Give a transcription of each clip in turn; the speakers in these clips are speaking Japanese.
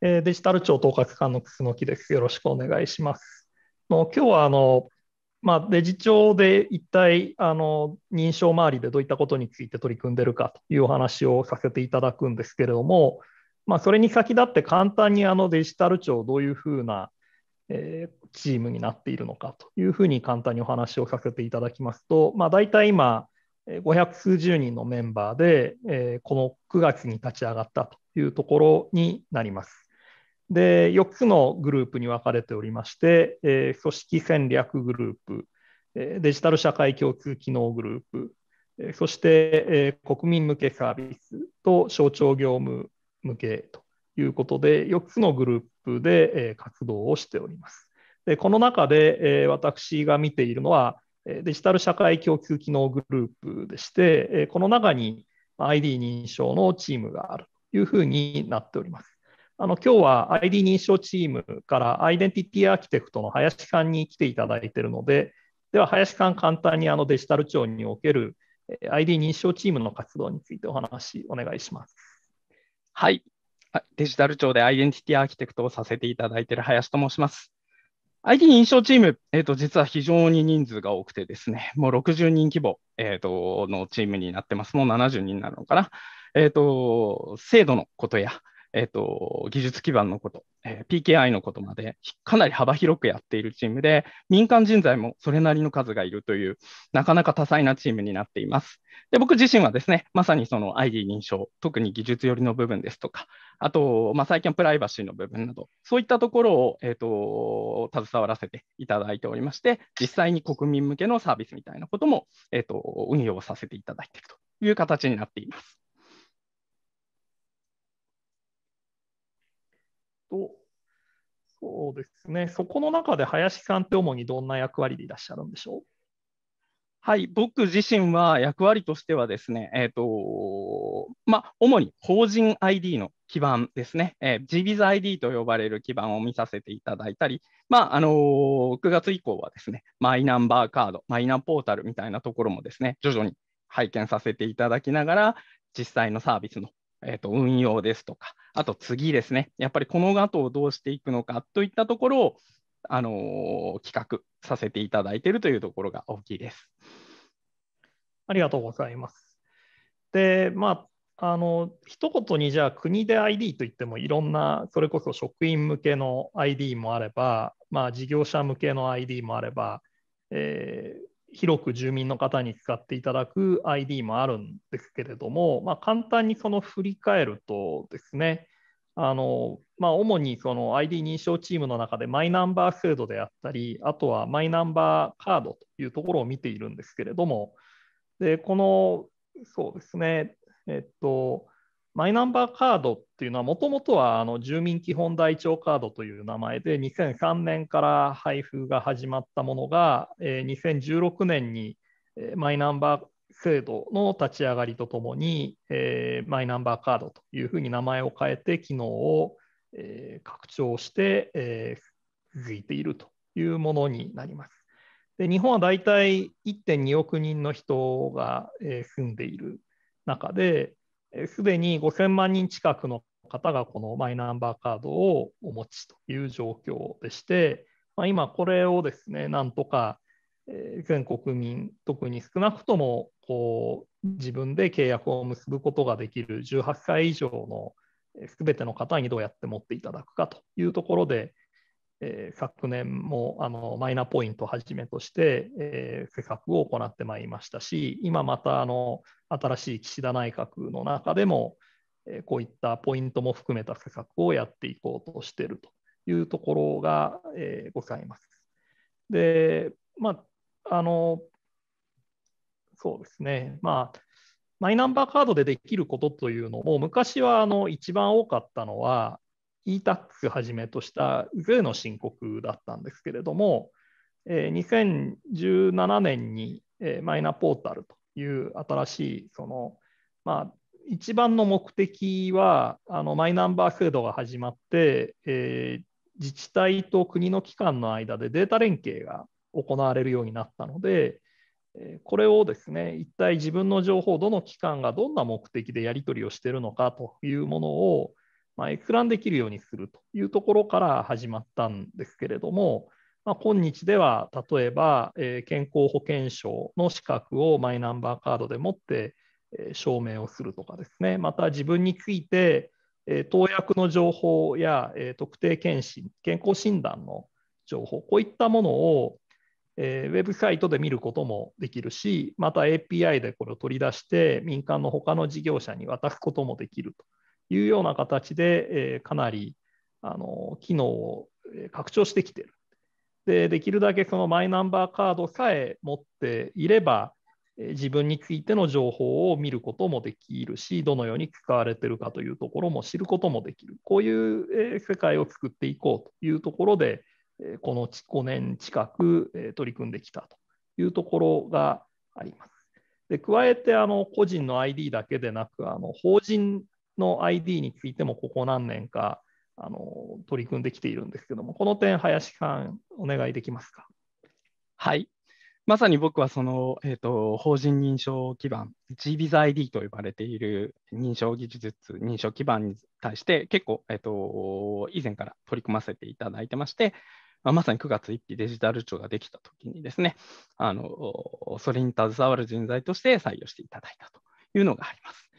デジタル庁統括官の楠木です。よろしくお願いします。の今日はあの、まあ、デジ庁で一体あの認証周りでどういったことについて取り組んでるかというお話をさせていただくんですけれども、まあ、それに先立って簡単にあのデジタル庁どういうふうな、えー、チームになっているのかというふうに簡単にお話をさせていただきますと、まあ、大体今、500数十人のメンバーで、この9月に立ち上がったというところになります。で、4つのグループに分かれておりまして、えー、組織戦略グループ、えデジタル社会共通機能グループ、えそして、え国民向けサービスと省庁業務向けということで、4つのグループで、え活動をしております。でこの中で、え私が見ているのは、デジタル社会共通機能グループでして、この中に ID 認証のチームがあるというふうになっております。あの今日は ID 認証チームからアイデンティティアーキテクトの林さんに来ていただいているので、では林さん、簡単にあのデジタル庁における ID 認証チームの活動についてお話お願いします。はい、デジタル庁でアイデンティティアーキテクトをさせていただいている林と申します。ID 認証チーム、えーと、実は非常に人数が多くてですね、もう60人規模、えーと、とのチームになってます。もう70人なのかな。えーと、制度のことや、えっ、ー、と、技術基盤のこと、えー、PKI のことまでかなり幅広くやっているチームで、民間人材もそれなりの数がいるという、なかなか多彩なチームになっています。で、僕自身はですね、まさにその ID 認証、特に技術寄りの部分ですとか、あと、まあ、最近はプライバシーの部分など、そういったところを、えっ、ー、と、携わらせていただいておりまして、実際に国民向けのサービスみたいなことも、えっ、と、運用させていただいているという形になっています。と、そうですね、そこの中で林さんって主にどんな役割でいらっしゃるんでしょうはい、僕自身は役割としてはですね、えーとま主に法人 ID の基盤ですね、えー、GBizID と呼ばれる基盤を見させていただいたり、まああのー、9月以降はですね、マイナンバーカード、マイナポータルみたいなところもですね、徐々に拝見させていただきながら、実際のサービスのえー、と運用ですとか、あと次ですね、やっぱりこの後をどうしていくのかといったところを、あのー、企画させていただいているというところが大きいです。ありがとうございます。で、まあ、あの一言にじゃあ国で ID といってもいろんなそれこそ職員向けの ID もあれば、まあ、事業者向けの ID もあれば、えー、広く住民の方に使っていただく ID もあるんですけれども、まあ、簡単にその振り返るとですね、あのまあ、主にその ID 認証チームの中でマイナンバー制度であったり、あとはマイナンバーカードというところを見ているんですけれども、でこのそうですね、えっと、マイナンバーカードっていうのは、もともとはあの住民基本台帳カードという名前で、2003年から配布が始まったものが、え2016年にマイナンバー制度の立ち上がりとともに、えマイナンバーカードというふうに名前を変えて、機能を、え拡張して、え続いているというものになります。で日本はだいたい1.2億人の人が、え住んでいる中で、すでに5000万人近くの方がこのマイナンバーカードをお持ちという状況でして、まあ、今、これをですね、なんとか全国民、特に少なくともこう自分で契約を結ぶことができる18歳以上のすべての方にどうやって持っていただくかというところで、えー、昨年もあのマイナポイントをはじめとして、えー、計画を行ってまいりましたし、今またあの新しい岸田内閣の中でも、えー、こういったポイントも含めた計画をやっていこうとしているというところが、えー、ございます。で、まあ、あの、そうですね、まあ、マイナンバーカードでできることというのも、昔はあの一番多かったのは、ETAX はじめとした税の申告だったんですけれども、え2017年に、えマイナポータルという新しいその、まあ、一番の目的はあのマイナンバー制度が始まって、えー、自治体と国の機関の間でデータ連携が行われるようになったので、これをですね、一体自分の情報、どの機関がどんな目的でやり取りをしているのかというものを、まあ、閲覧できるようにするというところから始まったんですけれども、まあ、今日では例えば、えー、健康保険証の資格をマイナンバーカードで持って、え証明をするとかですね、また自分について、えー、投薬の情報や、えー、特定健診、健康診断の情報、こういったものを、えウェブサイトで見ることもできるし、また API でこれを取り出して、民間の他の事業者に渡すこともできると。いうような形で、えかなりあの機能を拡張してきてる。でできるだけそのマイナンバーカードさえ持っていれば、自分についての情報を見ることもできるし、どのように使われてるかというところも知ることもできる、こういう世界を作っていこうというところで、この5年近く取り組んできたというところがあります。で加えてあの個人の ID だけでなくあの法人の ID についてもここ何年かあの取り組んできているんですけども、この点、林さん、お願いできますか。はい、まさに僕はその、えーと、法人認証基盤、g v i z i d と呼ばれている認証技術、認証基盤に対して、結構、えーと、と以前から取り組ませていただいてまして、まあ、まさに9月1日デジタル庁ができたときにですねあの、それに携わる人材として採用していただいたというのがあります。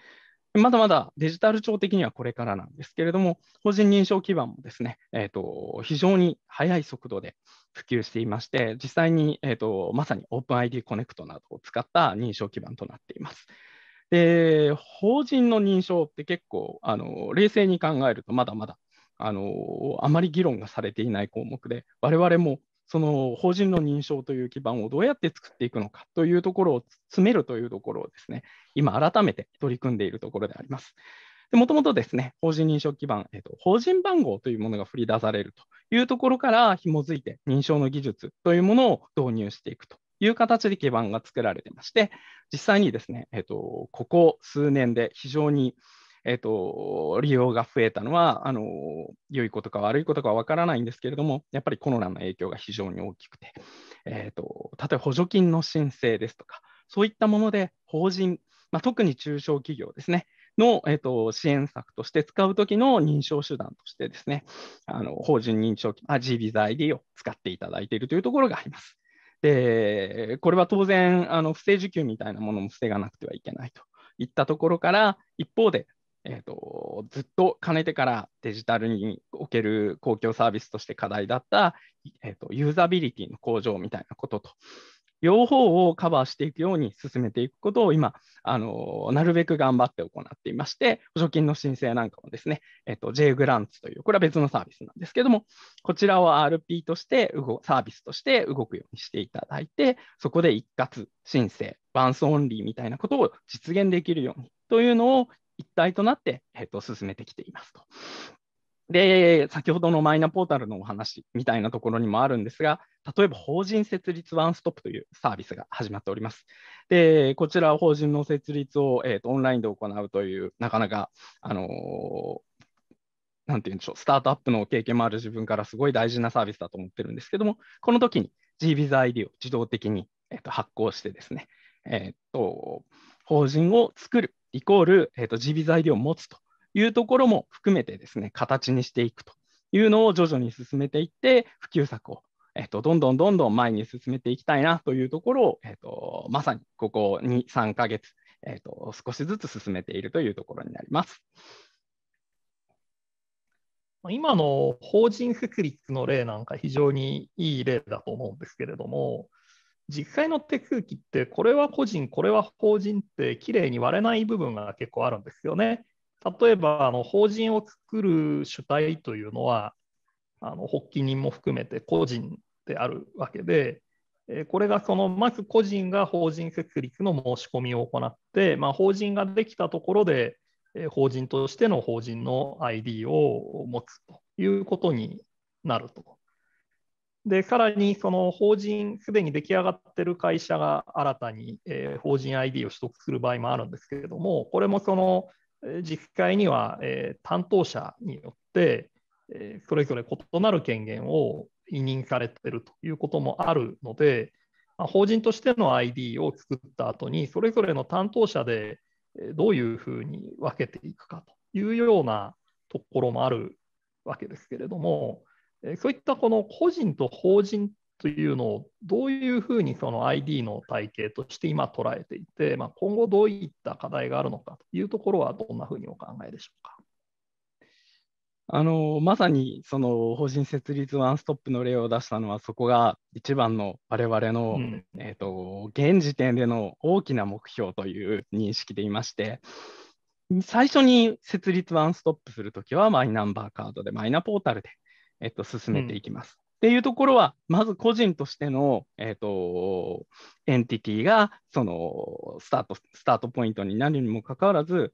まだまだデジタル庁的にはこれからなんですけれども、法人認証基盤もですね、えーと、非常に速い速度で普及していまして、実際に、えーと、とまさに OpenID コネクトなどを使った認証基盤となっています。で法人の認証って結構あの冷静に考えるとまだまだあのあまり議論がされていない項目で我々もその法人の認証という基盤をどうやって作っていくのかというところを詰めるというところをですね、今改めて取り組んでいるところであります。もともとですね、法人認証基盤、えーと、法人番号というものが振り出されるというところから紐づいて認証の技術というものを導入していくという形で基盤が作られてまして、実際にですね、えーと、とここ数年で非常にえーと、利用が増えたのはあの良いことか悪いことかわからないんですけれども、やっぱりコロナの影響が非常に大きくて、えーと、例えば補助金の申請ですとか、そういったもので法人、まあ、特に中小企業ですね、の、えーと、支援策として使うときの認証手段としてですね、あの法人認証、G ビザ ID を使っていただいているというところがあります。で、これは当然、あの不正受給みたいなものも防がなくてはいけないといったところから、一方でえーと、ずっとかねてからデジタルにおける公共サービスとして課題だった、えーと、ユーザビリティの向上みたいなことと、両方をカバーしていくように進めていくことを今、あのなるべく頑張って行っていまして、補助金の申請なんかもですね、えーと、J グランツという、これは別のサービスなんですけども、こちらを RP としてサービスとして動くようにしていただいて、そこで一括申請、バンスオンリーみたいなことを実現できるようにというのを一体となって、えー、と進めてきていますと。で、先ほどのマイナポータルのお話みたいなところにもあるんですが、例えば法人設立ワンストップというサービスが始まっております。で、こちらは法人の設立を、えーと、オンラインで行うという、なかなか、あのー、なんて言うんでしょう、スタートアップの経験もある自分からすごい大事なサービスだと思ってるんですけども、この時に G ビザ ID を自動的に、えーと、と発行してですね、えーと、法人を作るイコール、えーと、と g 材料を持つというところも含めてですね、形にしていくというのを徐々に進めていって、普及策を、えーと、どんどんどんどん前に進めていきたいなというところを、えーと、まさにここ2、3ヶ月、えー、と少しずつ進めているというところになります。今の法人設利の例なんか非常にいい例だと思うんですけれども、実際の手続きってこれは個人これは法人ってきれいに割れない部分が結構あるんですよね。例えばあの法人を作る主体というのはあの発起人も含めて個人であるわけで、えこれがそのまず個人が法人設立の申し込みを行って、まあ、法人ができたところで、え法人としての法人の ID を持つということになるとで、さらにその法人、すでに出来上がってる会社が新たに、えー、法人 ID を取得する場合もあるんですけれども、これもその実際には、えー、担当者によって、えー、それぞれ異なる権限を委任されているということもあるので、まあ、法人としての ID を作った後に、それぞれの担当者でどういうふうに分けていくかというようなところもあるわけですけれども、そういったこの個人と法人というのをどういうふうにその ID の体系として今捉えていて、まあ、今後どういった課題があるのかというところはどんなふうにお考えでしょうか。あのまさにその法人設立ワンストップの例を出したのはそこが一番の我々の、うん、えーと、現時点での大きな目標という認識でいまして最初に設立ワンストップするときはマイナンバーカードでマイナポータルでえっと、進めていきます。っていうところは、まず個人としての、えーと、エンティティがそのスタートスタートポイントになるにもかかわらず、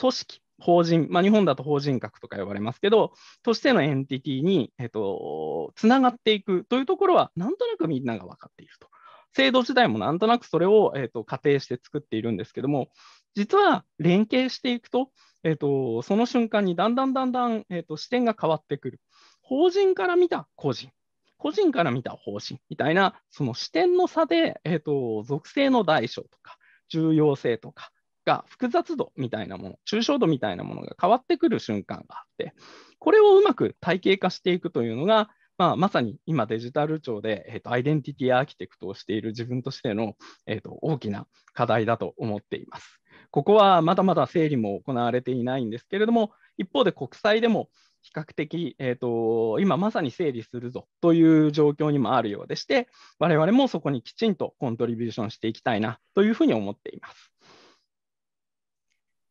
組織、法人、まあ、日本だと法人格とか呼ばれますけど、としてのエンティティにつな、えーと、がっていくというところは、なんとなくみんなが分かっていると。制度自体もなんとなくそれを、えーと、仮定して作っているんですけども、実は連携していくと、えーと、その瞬間にだんだんだんだん、えーと視点が変わってくる。法人から見た個人、個人から見た法人みたいな、その視点の差で、えーと、属性の大小とか、重要性とかが複雑度みたいなもの、抽象度みたいなものが変わってくる瞬間があって、これをうまく体系化していくというのが、まあ、まさに今デジタル庁で、えーと、アイデンティティアーキテクトをしている自分としての、えーと大きな課題だと思っています。ここはまだまだ整理も行われていないんですけれども、一方で国際でも比較的、えーと、今まさに整理するぞという状況にもあるようでして、我々もそこにきちんとコントリビューションしていきたいなというふうに思っています。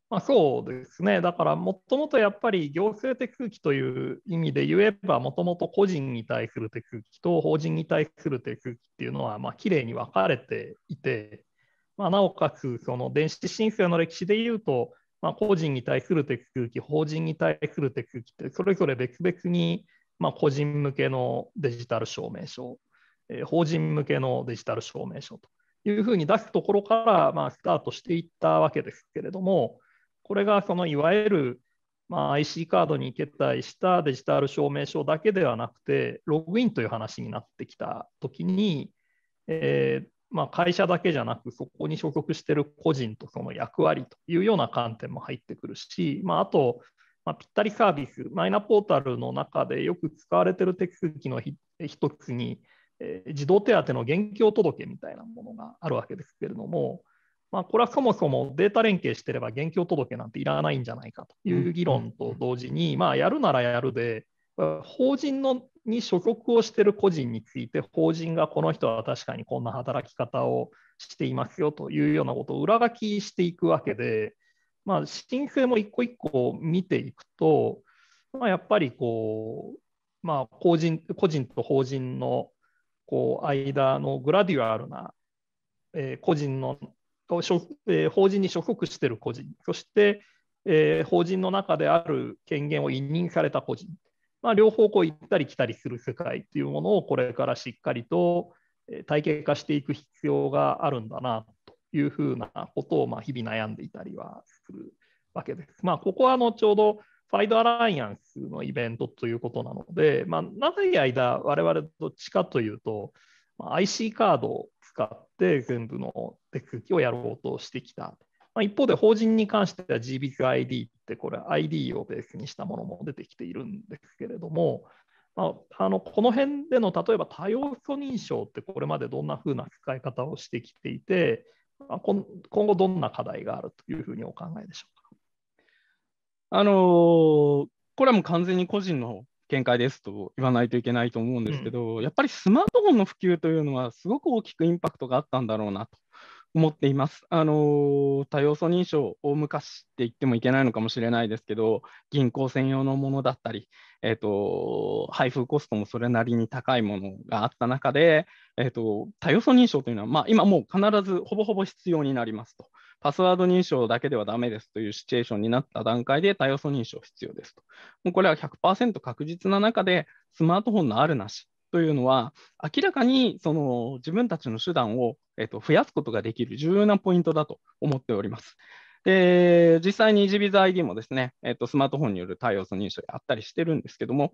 まあ、そうですね、だからもともとやっぱり行政手続きという意味で言えば、もともと個人に対する手続きと法人に対する手続きっていうのは、まあ綺麗に分かれていて、まあ、なおかつその電子申請の歴史でいうと、まあ、個人に対するテック空気、法人に対するテック空気って、それぞれ別々に、まあ、個人向けのデジタル証明書、えー、法人向けのデジタル証明書というふうに出すところから、まあ、スタートしていったわけですけれども、これがそのいわゆる、まあ、IC カードに決済したデジタル証明書だけではなくて、ログインという話になってきたときに、えー、まあ、会社だけじゃなく、そこに所属してる個人とその役割というような観点も入ってくるし、まあ、あと、まあ、ぴったりサービス、マイナポータルの中でよく使われてる手続きの一つに、えー、児童手当の現況届みたいなものがあるわけですけれども、まあ、これはそもそもデータ連携してれば現況届なんていらないんじゃないかという議論と同時に、まあ、やるならやるで、法人のに所属をしている個人について、法人がこの人は確かにこんな働き方をしていますよというようなことを裏書きしていくわけで、まあ、申請も一個一個見ていくと、まあ、やっぱりこう、まあ、法人個人と法人のこう間のグラデュアルな、えー、個人の、えー、法人に所属している個人、そして、えー、法人の中である権限を委任された個人。まあ、両方こう行ったり来たりする世界というものをこれからしっかりと体系化していく必要があるんだなというふうなことをまあ日々悩んでいたりはするわけです。まあ、ここはあのちょうどファイドアライアンスのイベントということなので、まあ、長い間我々どっちかというと、ま IC カードを使って全部の手続きをやろうとしてきたまあ、一方で法人に関しては GBID ってこれ ID をベースにしたものも出てきているんですけれども、まあ、あのこの辺での例えば多様素認証ってこれまでどんなふうな使い方をしてきていて、まあ、今後どんな課題があるというふうにお考えでしょうか。あのー、これはもう完全に個人の見解ですと言わないといけないと思うんですけど、うん、やっぱりスマートフォンの普及というのはすごく大きくインパクトがあったんだろうなと思っています。あの多要素認証大昔って言ってもいけないのかもしれないですけど、銀行専用のものだったり、えーと、配布コストもそれなりに高いものがあった中で、えーと、多要素認証というのは、まあ、今もう必ずほぼほぼ必要になりますと。パスワード認証だけではだめですというシチュエーションになった段階で多要素認証必要ですと。もうこれは100%確実な中で、スマートフォンのあるなし、というのは、明らかにその自分たちの手段を、えっと、増やすことができる重要なポイントだと思っております。で実際に e a s y i s i d もですね、えっと、スマートフォンによる対応と認証であったりしてるんですけども、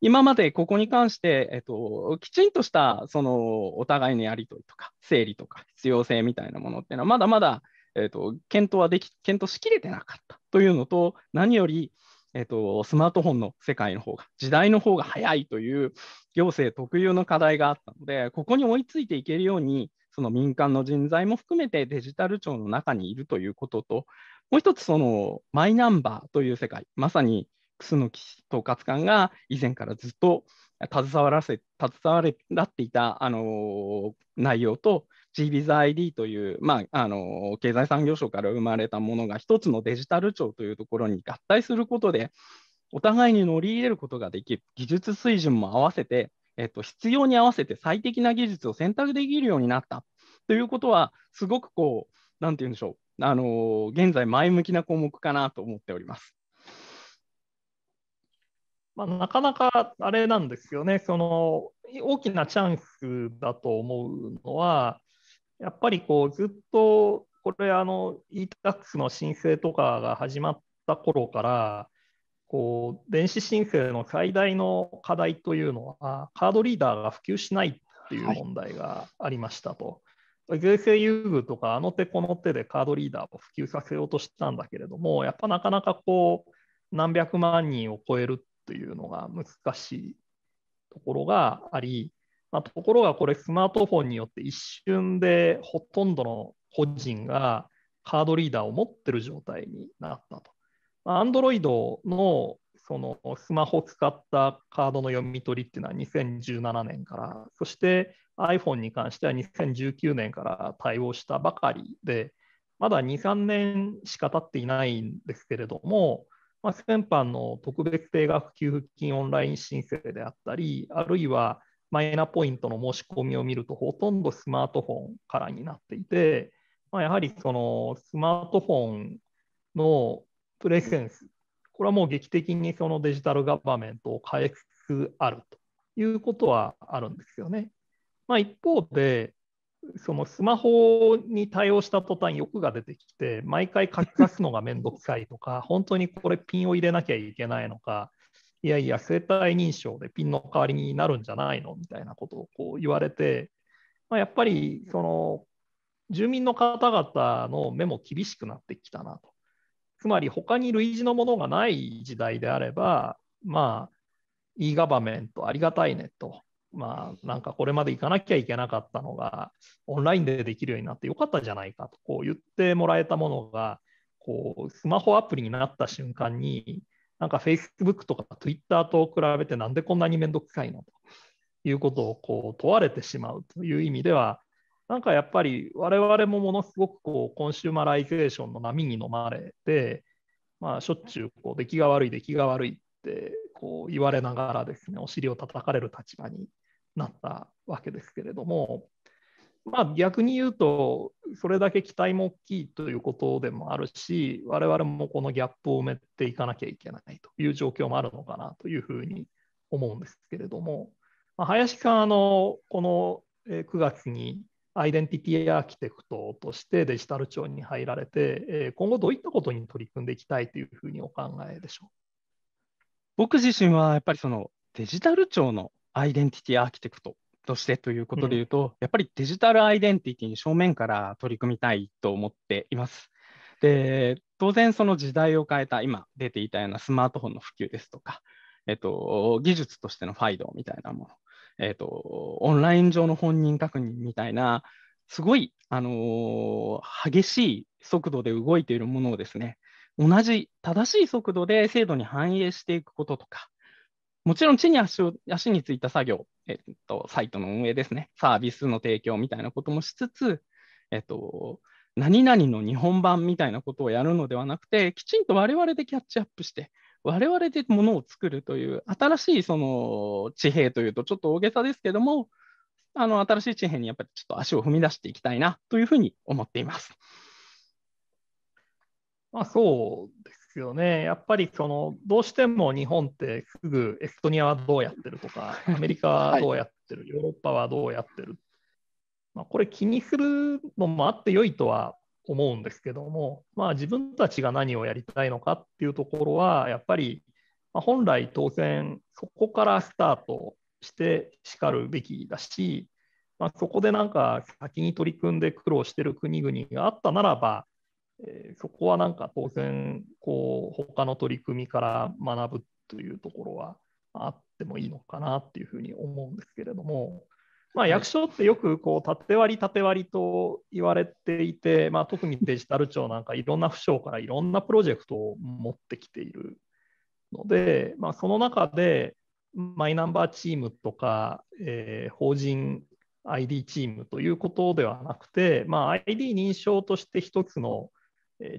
今までここに関して、えっと、きちんとしたそのお互いのやり取りとか、整理とか、必要性みたいなものっていうのは、まだまだ、えっと、検討はでき検討しきれてなかったというのと、何より、えっと、スマートフォンの世界の方が、時代の方が早いという行政特有の課題があったので、ここに追いついていけるように、その民間の人材も含めてデジタル庁の中にいるということと、もう一つ、そのマイナンバーという世界、まさに楠木統括官が以前からずっと携わらせ携わらっていたあの内容と、CBizID という、まあ、あの経済産業省から生まれたものが一つのデジタル庁というところに合体することでお互いに乗り入れることができる技術水準も合わせて、えっと、必要に合わせて最適な技術を選択できるようになったということはすごくこうなんて言うんでしょうあの現在前向きな項目かなと思っております。まあ、なかなかあれなんですよね、その大きなチャンスだと思うのは、やっぱりこうずっとこれあの e-tax の申請とかが始まった頃からこう電子申請の最大の課題というのはカードリーダーが普及しないっていう問題がありましたと、はい、税制優遇とかあの手この手でカードリーダーを普及させようとしたんだけれどもやっぱなかなかこう何百万人を超えるっていうのが難しいところがありまあ、ところがこれスマートフォンによって一瞬でほとんどの個人がカードリーダーを持ってる状態になったと。アンドロイドのそのスマホを使ったカードの読み取りっていうのは2017年から、そして iPhone に関しては2019年から対応したばかりで、まだ2、3年しか経っていないんですけれども、まあ、先般の特別定額給付金オンライン申請であったり、あるいはマイナポイントの申し込みを見ると、ほとんどスマートフォンからになっていて、まあ、やはりそのスマートフォンのプレゼンス、これはもう劇的にそのデジタルガバメントを変えつつあるということはあるんですよね。まあ、一方で、そのスマホに対応した途端欲が出てきて、毎回書き出すのが面倒くさいとか、本当にこれピンを入れなきゃいけないのか、いやいや、生体認証でピンの代わりになるんじゃないのみたいなことをこう言われて、まあ、やっぱりその住民の方々の目も厳しくなってきたなと。つまり、他に類似のものがない時代であれば、まあ、e ガバメントありがたいねと。まあ、なんかこれまで行かなきゃいけなかったのが、オンラインでできるようになってよかったじゃないかとこう言ってもらえたものが、こうスマホアプリになった瞬間に、なんか Facebook とか Twitter と比べてなんでこんなに面倒くさいのということをこう問われてしまうという意味では、なんかやっぱり我々もものすごくこうコンシューマライゼーションの波に飲まれて、まあ、しょっちゅうこう出来が悪い出来が悪いってこう言われながらですねお尻を叩かれる立場になったわけですけれどもまあ、逆に言うと、それだけ期待も大きいということでもあるし、我々もこのギャップを埋めていかなきゃいけないという状況もあるのかなというふうに思うんですけれども、まあ、林さんのこの9月にアイデンティティアーキテクトとしてデジタル庁に入られて、今後どういったことに取り組んでいきたいというふうにお考えでしょう僕自身はやっぱりそのデジタル庁のアイデンティティアーキテクトとしてということでいうと、うん、やっぱりデジタルアイデンティティに正面から取り組みたいと思っています。で当然その時代を変えた今出ていたようなスマートフォンの普及ですとか、えっと、技術としてのファイドみたいなもの、えっと、オンライン上の本人確認みたいなすごい、あのー、激しい速度で動いているものをですね同じ正しい速度で制度に反映していくこととかもちろん地に足を足についた作業、えっと、サイトの運営ですね、サービスの提供みたいなこともしつつ、えっと、何々の日本版みたいなことをやるのではなくて、きちんと我々でキャッチアップして、我々でものを作るという、新しいその地平というとちょっと大げさですけども、あの新しい地平にやっぱりちょっと足を踏み出していきたいなというふうに思っています。まあ、そうでですよね。やっぱりそのどうしても日本ってすぐエストニアはどうやってるとか、アメリカはどうやってる、はい、ヨーロッパはどうやってる、まあ、これ気にするのもあって良いとは思うんですけども、まあ、自分たちが何をやりたいのかっていうところは、やっぱり本来当然そこからスタートしてしかるべきだし、まあ、そこでなんか先に取り組んで苦労してる国々があったならば、えー、そこはなんか当然こう他の取り組みから学ぶというところはあってもいいのかなっていうふうに思うんですけれども、まあ、役所ってよくこう縦割り縦割りと言われていて、まあ、特にデジタル庁なんかいろんな府省からいろんなプロジェクトを持ってきているので、まあ、その中でマイナンバーチームとか、えー、法人 ID チームということではなくて、まあ、ID 認証として一つの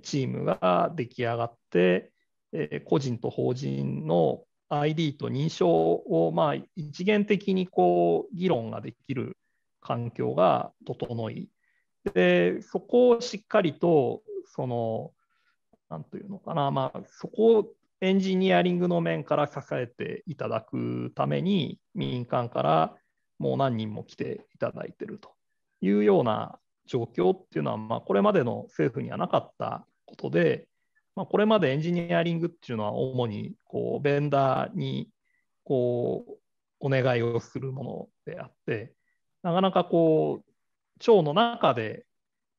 チームが出来上がって、え個人と法人の ID と認証を、まあ、一元的にこう議論ができる環境が整いでそこをしっかりとその何というのかな、まあ、そこをエンジニアリングの面から支えていただくために民間からもう何人も来ていただいているというような状況っていうのは、まあ、これまでの政府にはなかったことで、まあ、これまでエンジニアリングっていうのは主にこうベンダーにこうお願いをするものであってなかなかこう庁の中で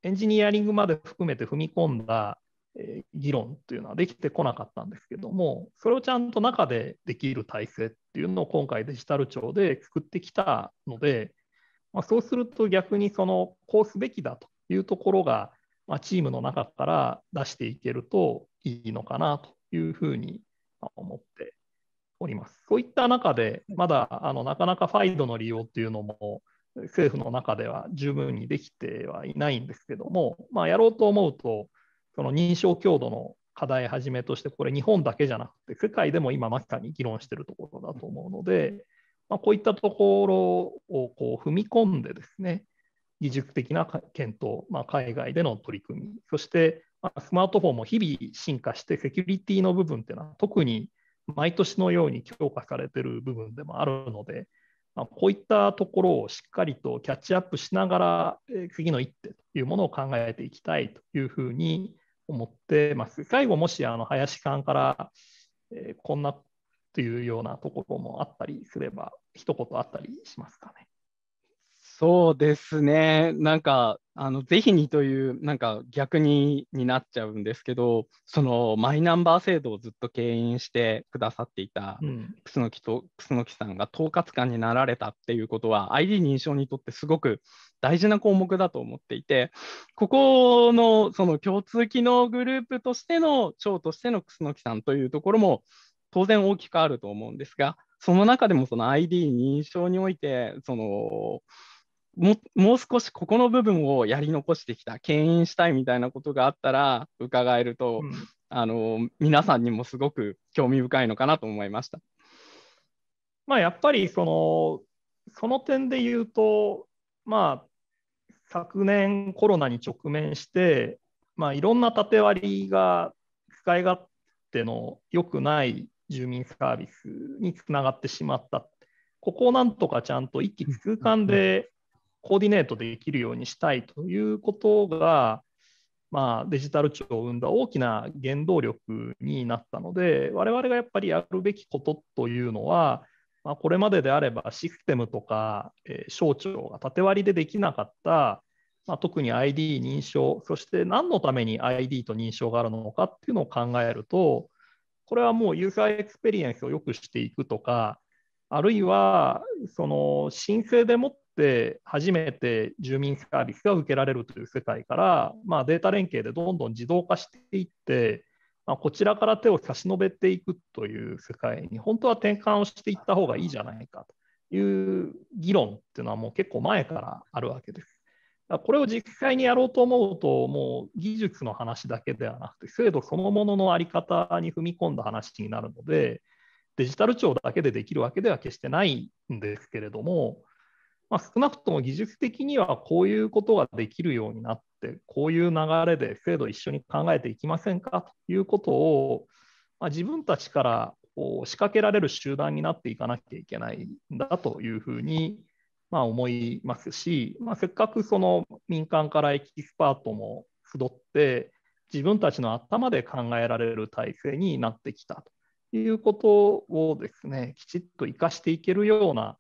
エンジニアリングまで含めて踏み込んだ議論っていうのはできてこなかったんですけどもそれをちゃんと中でできる体制っていうのを今回デジタル庁で作ってきたのでまあ、そうすると逆にそのこうすべきだというところが、まあ、チームの中から出していけるといいのかなというふうに思っております。そういった中で、まだあのなかなかファイドの利用っていうのも政府の中では十分にできてはいないんですけども、まあ、やろうと思うと、その認証強度の課題はじめとして、これ日本だけじゃなくて、世界でも今まさに議論しているところだと思うので、まあ、こういったところをこう踏み込んでですね、技術的な検討、まあ、海外での取り組み、そしてまあスマートフォンも日々進化して、セキュリティの部分っていうのは特に毎年のように強化されている部分でもあるので、まあ、こういったところをしっかりとキャッチアップしながら、次の一手というものを考えていきたいというふうに思ってます。最後、もしあの林さんから、えこんなというようなところもあったりすれば、一言あったりしますかね。そうですね、なんか、あのぜひにという、なんか逆にになっちゃうんですけど、そのマイナンバー制度をずっと牽引してくださっていた楠木と、楠木さんが統括官になられたっていうことは、ID 認証にとってすごく大事な項目だと思っていて、ここのその共通機能グループとしての長としての楠木さんというところも、当然大きくあると思うんですが、その中でもその ID 認証において、そのももう少しここの部分をやり残してきた、牽引したいみたいなことがあったら伺えると、うん、あの皆さんにもすごく興味深いのかなと思いました。まあ、やっぱりそのその点で言うと、まあ、昨年コロナに直面して、まあ、いろんな縦割りが使い勝手の良くない住民サービスにつながってしまった。ここをなんとかちゃんと一気通貫でコーディネートできるようにしたいということが、まあ、デジタル庁を生んだ大きな原動力になったので、我々がやっぱりやるべきことというのは、まあ、これまでであればシステムとか、えー、省庁が縦割りでできなかった、まあ、特に ID 認証、そして何のために ID と認証があるのかっていうのを考えると、これはもうユーザーエクスペリエンスを良くしていくとか、あるいはその申請でもって初めて住民サービスが受けられるという世界から、まあ、データ連携でどんどん自動化していって、まあ、こちらから手を差し伸べていくという世界に本当は転換をしていった方がいいじゃないかという議論っていうのはもう結構前からあるわけです。これを実際にやろうと思うと、もう技術の話だけではなくて、制度そのもののあり方に踏み込んだ話になるので、デジタル庁だけでできるわけでは決してないんですけれども、まあ、少なくとも技術的にはこういうことができるようになって、こういう流れで制度一緒に考えていきませんかということを、まあ、自分たちからこう仕掛けられる集団になっていかなきゃいけないんだというふうにまあ、思いますし、まあ、せっかくその民間からエキスパートも集って自分たちの頭で考えられる体制になってきたということをですねきちっと生かしていけるような、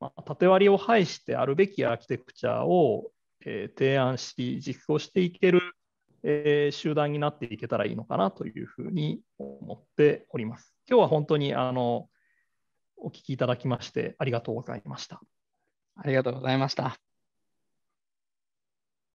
まあ、縦割りを排してあるべきアーキテクチャを、え提案し実装していける、え集団になっていけたらいいのかなというふうに思っております。今日は本当にあのお聞きいただきましてありがとうございました。ありがとうございました。